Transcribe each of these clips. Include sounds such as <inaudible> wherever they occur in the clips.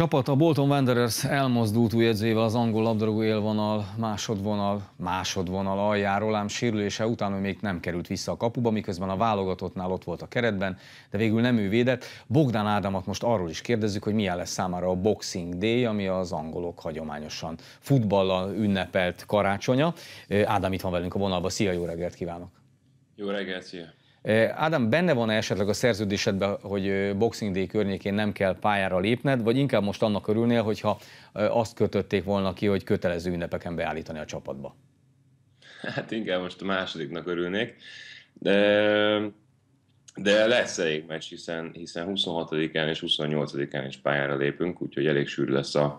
Csapat a Bolton Wanderers elmozdult új edzőjével az angol labdarúgó élvonal másodvonal, másodvonal aljáról, ám sérülése után még nem került vissza a kapuba, miközben a válogatottnál ott volt a keretben, de végül nem ő védett. Bogdán Ádámot most arról is kérdezzük, hogy milyen lesz számára a Boxing Day, ami az angolok hagyományosan futballal ünnepelt karácsonya. Ádám itt van velünk a vonalba, szia, jó reggelt kívánok! Jó reggelt, szia! Ádám, benne van-e esetleg a szerződésedben, hogy Boxing Day környékén nem kell pályára lépned, vagy inkább most annak örülnél, hogyha azt kötötték volna ki, hogy kötelező ünnepeken beállítani a csapatba? Hát inkább most a másodiknak örülnék, de, de lesz elég meccs, hiszen, hiszen 26-án és 28-án is pályára lépünk, úgyhogy elég sűrű lesz a,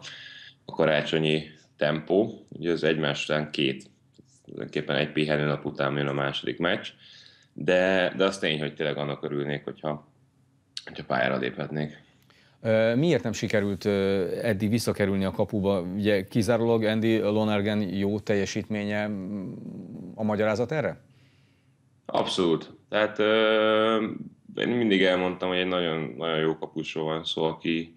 a karácsonyi tempó. Ugye az egymás után két, tulajdonképpen egy pihenő nap után jön a második meccs, de, de az tény, hogy tényleg annak örülnék, hogyha, hogyha pályára léphetnék. Miért nem sikerült eddig visszakerülni a kapuba? Ugye kizárólag Andy Lonergan jó teljesítménye a magyarázat erre? Abszolút. Tehát ö, én mindig elmondtam, hogy egy nagyon, nagyon jó kapusról van szó, aki,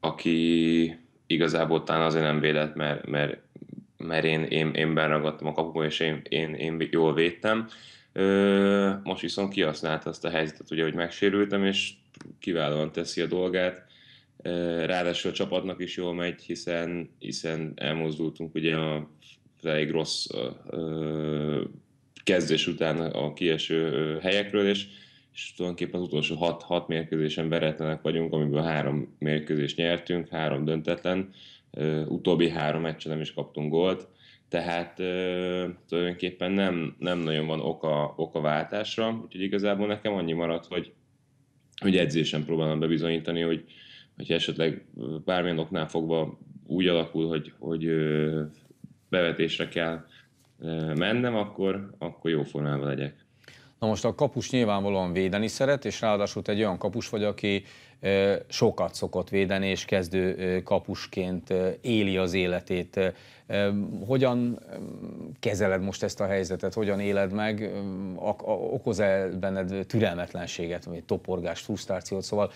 aki igazából talán azért nem védett, mert, mert, mert én, én, én benragadtam a kapuba, és én, én, én jól védtem most viszont kihasználta azt a helyzetet, ugye, hogy megsérültem, és kiválóan teszi a dolgát. Ráadásul a csapatnak is jól megy, hiszen, hiszen elmozdultunk ugye a elég rossz ö, kezdés után a kieső helyekről, és, és tulajdonképpen az utolsó hat, hat mérkőzésen veretlenek vagyunk, amiből három mérkőzést nyertünk, három döntetlen, ö, utóbbi három meccsen nem is kaptunk gólt, tehát ö, tulajdonképpen nem, nem nagyon van oka, oka váltásra, úgyhogy igazából nekem annyi maradt, hogy, hogy edzésen próbálom bebizonyítani, hogy, hogy esetleg bármilyen oknál fogva úgy alakul, hogy, hogy ö, bevetésre kell ö, mennem, akkor, akkor jó formában legyek. Na most a kapus nyilvánvalóan védeni szeret, és ráadásul egy olyan kapus vagy, aki sokat szokott védeni, és kezdő kapusként éli az életét. Hogyan kezeled most ezt a helyzetet, hogyan éled meg, okoz-e benned türelmetlenséget, vagy toporgást, frusztrációt, szóval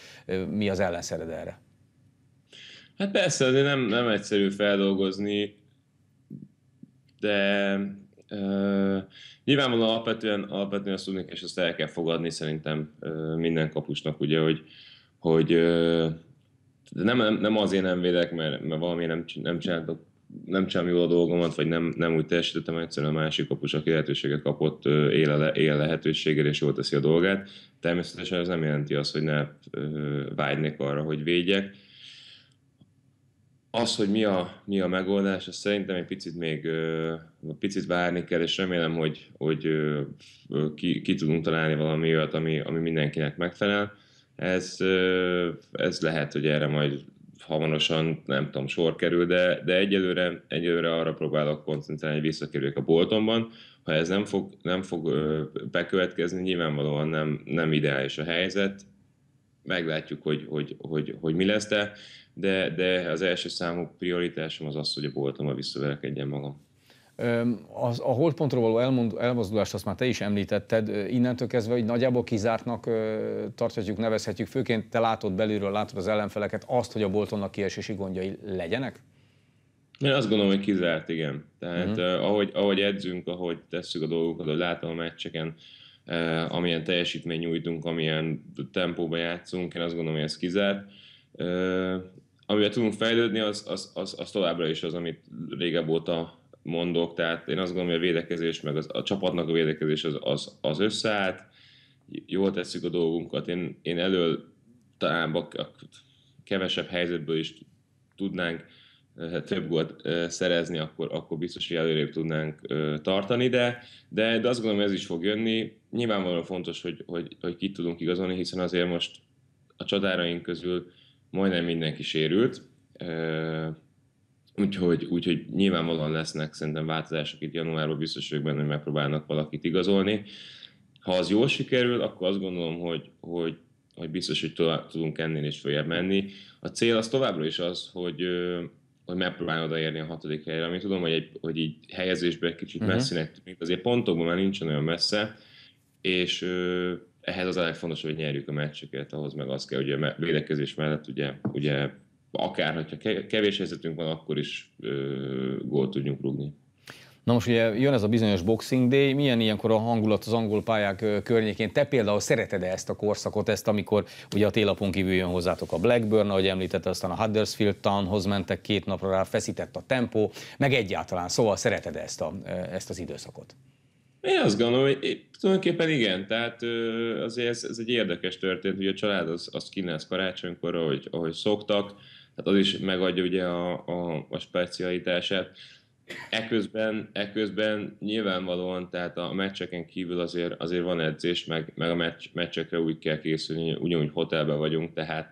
mi az ellenszered erre? Hát persze, azért nem, nem egyszerű feldolgozni, de Uh, nyilvánvalóan alapvetően, alapvetően azt tudnék, és ezt el kell fogadni szerintem uh, minden kapusnak, ugye, hogy, hogy uh, nem, nem, nem azért nem védek, mert, mert valami nem, nem csináltok nem csinálom jól a dolgomat, vagy nem, nem úgy teljesítettem, egyszerűen a másik kapus, aki lehetőséget kapott, él, le, él lehetőséggel, és jól teszi a dolgát. Természetesen ez nem jelenti azt, hogy ne vágynék arra, hogy védjek az, hogy mi a, mi a megoldás, az szerintem egy picit még picit várni kell, és remélem, hogy, hogy ki, ki tudunk találni valami olyat, ami, ami mindenkinek megfelel. Ez, ez lehet, hogy erre majd hamarosan, nem tudom, sor kerül, de, de egyelőre, egyelőre arra próbálok koncentrálni, hogy visszakerüljek a boltomban. Ha ez nem fog, nem fog bekövetkezni, nyilvánvalóan nem, nem ideális a helyzet, meglátjuk, hogy, hogy, hogy, hogy mi lesz, de, de, de az első számú prioritásom az az, hogy a boltomba visszaverekedjen magam. Az, a holdpontról való elmond, elmozdulást azt már te is említetted, innentől kezdve, hogy nagyjából kizártnak tarthatjuk, nevezhetjük, főként te látod belülről, látod az ellenfeleket, azt, hogy a boltonnak kiesési gondjai legyenek? Én azt gondolom, hogy kizárt, igen. Tehát uh-huh. ahogy, ahogy edzünk, ahogy tesszük a dolgokat, ahogy látom a meccseken, Eh, amilyen teljesítmény nyújtunk, amilyen tempóban játszunk, én azt gondolom, hogy ez kizárt. Eh, amivel tudunk fejlődni, az, az, az, az továbbra is az, amit régebb óta mondok, tehát én azt gondolom, hogy a védekezés, meg az, a csapatnak a védekezés az, az, az összeállt, jól tesszük a dolgunkat, én, én elől talán a kevesebb helyzetből is tudnánk Eh, több gólt eh, szerezni, akkor, akkor biztos, hogy előrébb tudnánk eh, tartani, de, de, de azt gondolom, ez is fog jönni. Nyilvánvalóan fontos, hogy, hogy, hogy ki tudunk igazolni, hiszen azért most a csatáraink közül majdnem mindenki sérült, úgyhogy, úgyhogy nyilvánvalóan lesznek szerintem változások itt januárban, biztos vagyok benne, hogy megpróbálnak valakit igazolni. Ha az jól sikerül, akkor azt gondolom, hogy, hogy, hogy biztos, hogy tovább tudunk ennél is följebb menni. A cél az továbbra is az, hogy hogy megpróbálni odaérni a hatodik helyre, ami tudom, hogy, egy, hogy így helyezésben egy kicsit uh-huh. Mhm. messzinek tűnik, azért pontokban már nincsen olyan messze, és ö, ehhez az a legfontosabb, hogy nyerjük a meccseket, ahhoz meg az kell, hogy a védekezés mellett ugye, ugye akár, hogyha kevés helyzetünk van, akkor is ö, gólt tudjunk rúgni. Na most ugye jön ez a bizonyos Boxing Day, milyen ilyenkor a hangulat az angol pályák környékén? Te például szereted -e ezt a korszakot, ezt amikor ugye a télapon kívül jön hozzátok a Blackburn, ahogy említette, aztán a Huddersfield Townhoz mentek két napra rá, feszített a tempó, meg egyáltalán, szóval szereted -e ezt, a, ezt az időszakot? Én azt gondolom, hogy tulajdonképpen igen, tehát azért ez, ez egy érdekes történt, hogy a család az, az kínálsz karácsonykor, ahogy, ahogy szoktak, tehát az is megadja ugye a, a, a specialitását. Eközben, eközben nyilvánvalóan, tehát a meccseken kívül azért, azért van edzés, meg, meg a meccs, meccsekre úgy kell készülni, ugyanúgy hotelben vagyunk, tehát,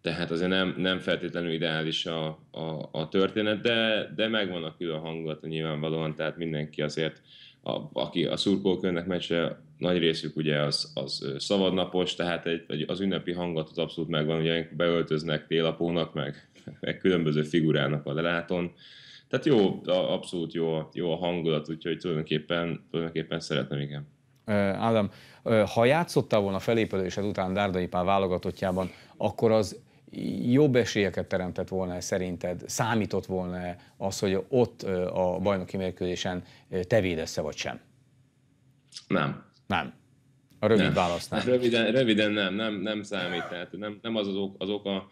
tehát azért nem, nem feltétlenül ideális a, a, a történet, de, de megvan a külön hangulata nyilvánvalóan, tehát mindenki azért, a, aki a szurkolókörnek meccse, nagy részük ugye az, az szabadnapos, tehát egy, az ünnepi hangot az abszolút megvan, ugye beöltöznek télapónak, meg, meg különböző figurának a leláton, tehát jó, abszolút jó a, jó a hangulat, úgyhogy tulajdonképpen, tulajdonképpen szeretném, igen. Ádám, ha játszottál volna felépülésed után Dárdai Pál válogatottjában, akkor az jobb esélyeket teremtett volna szerinted, számított volna az, hogy ott a bajnoki mérkőzésen te védesz vagy sem? Nem. Nem. A rövid nem. válasz nem. Hát röviden, röviden nem, nem, nem számít. Tehát nem, nem az az, ok, az oka,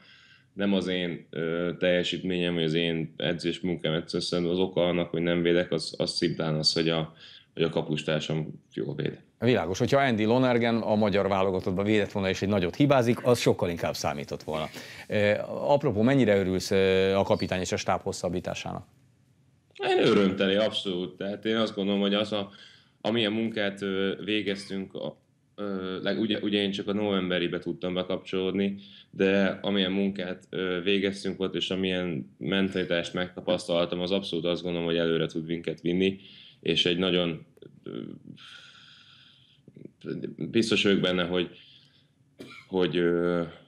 nem az én ö, teljesítményem, vagy az én edzés munkám egyszerűen az oka annak, hogy nem védek, az, az szimplán az, hogy a, hogy a kapustársam jól véd. Világos, hogyha Andy Lonergen a magyar válogatottban védett volna és egy nagyot hibázik, az sokkal inkább számított volna. E, apropó, mennyire örülsz a kapitány és a stáb hosszabbításának? Én örömteli, abszolút. Tehát én azt gondolom, hogy az a, amilyen munkát végeztünk a, leg, ugye, ugye én csak a novemberibe tudtam bekapcsolódni, de amilyen munkát végeztünk ott, és amilyen mentalitást megtapasztaltam, az abszolút azt gondolom, hogy előre tud minket vinni, és egy nagyon biztos vagyok benne, hogy, hogy,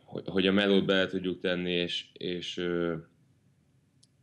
hogy a melót bele tudjuk tenni, és, és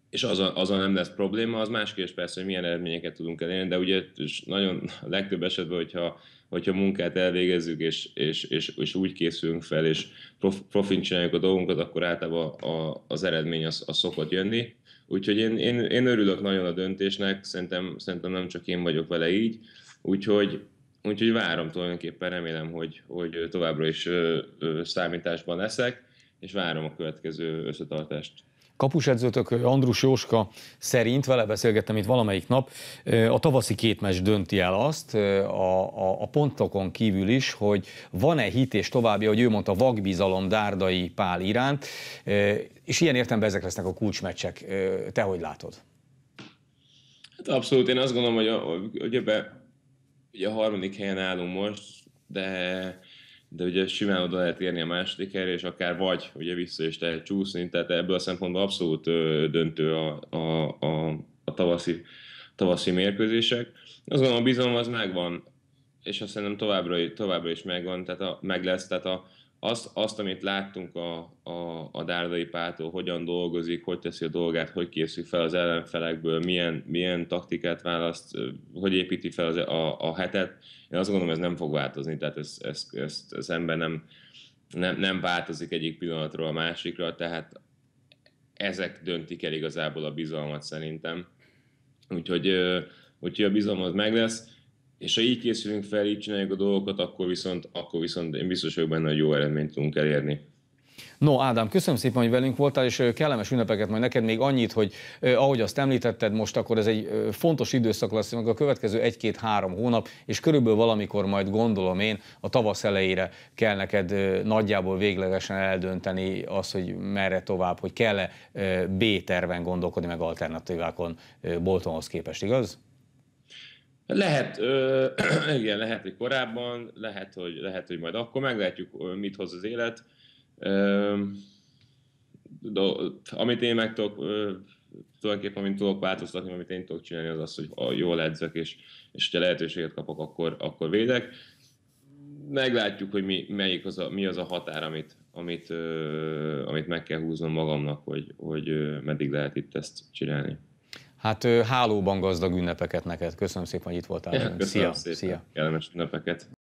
és az a nem lesz probléma, az más kérdés persze, hogy milyen eredményeket tudunk elérni, de ugye nagyon legtöbb esetben, hogyha hogyha munkát elvégezzük, és, és, és, és úgy készülünk fel, és prof, profin csináljuk a dolgunkat, akkor általában a, az eredmény az, az szokott jönni. Úgyhogy én, én, én örülök nagyon a döntésnek, szerintem, szerintem nem csak én vagyok vele így, úgyhogy, úgyhogy várom tulajdonképpen, remélem, hogy, hogy továbbra is ö, ö, számításban leszek, és várom a következő összetartást kapusedzőtök Andrus Jóska szerint, vele beszélgettem itt valamelyik nap, a tavaszi kétmes dönti el azt a, a, a pontokon kívül is, hogy van-e hit és további, hogy ő mondta, vakbizalom Dárdai Pál iránt, és ilyen értelemben ezek lesznek a kulcsmeccsek. Te hogy látod? Hát abszolút, én azt gondolom, hogy, a, hogy ebbe, ugye a harmadik helyen állunk most, de de ugye simán oda lehet érni a második helyre, és akár vagy ugye vissza is lehet csúszni, tehát ebből a szempontból abszolút döntő a, a, a, a tavaszi, tavaszi mérkőzések. Azt gondolom a bizalom az megvan, és azt szerintem továbbra, továbbra is megvan, tehát a, meg lesz, tehát a, azt, azt amit láttunk a, a, a Dárdai Pától, hogyan dolgozik, hogy teszi a dolgát, hogy készül fel az ellenfelekből, milyen, milyen taktikát választ, hogy építi fel az, a, a hetet, én azt gondolom, ez nem fog változni, tehát ez, ez, ez, ez ember nem, nem, nem változik egyik pillanatról a másikra, tehát ezek döntik el igazából a bizalmat szerintem. Úgyhogy, úgyhogy a bizalom az meg lesz és ha így készülünk fel, így csináljuk a dolgokat, akkor viszont, akkor viszont én biztos vagyok benne, hogy jó eredményt tudunk elérni. No, Ádám, köszönöm szépen, hogy velünk voltál, és kellemes ünnepeket majd neked még annyit, hogy ahogy azt említetted most, akkor ez egy fontos időszak lesz, meg a következő egy-két-három hónap, és körülbelül valamikor majd gondolom én a tavasz elejére kell neked nagyjából véglegesen eldönteni azt, hogy merre tovább, hogy kell-e B terven gondolkodni, meg alternatívákon Boltonhoz képest, igaz? Lehet, ö, <clears throat> igen, lehet, hogy korábban, lehet hogy, lehet, hogy majd akkor meglátjuk, mit hoz az élet. Ö, de, amit én meg tudok, ö, tulajdonképpen amit tudok változtatni, amit én tudok csinálni, az az, hogy a jól edzek, és, és ha lehetőséget kapok, akkor, akkor védek. Meglátjuk, hogy mi, melyik az a, mi az a határ, amit, amit, ö, amit meg kell húznom magamnak, hogy, hogy ö, meddig lehet itt ezt csinálni. Hát hálóban gazdag ünnepeket neked. Köszönöm szépen, hogy itt voltál. Ja, köszönöm Szia. szépen. Szia. Kellemes ünnepeket.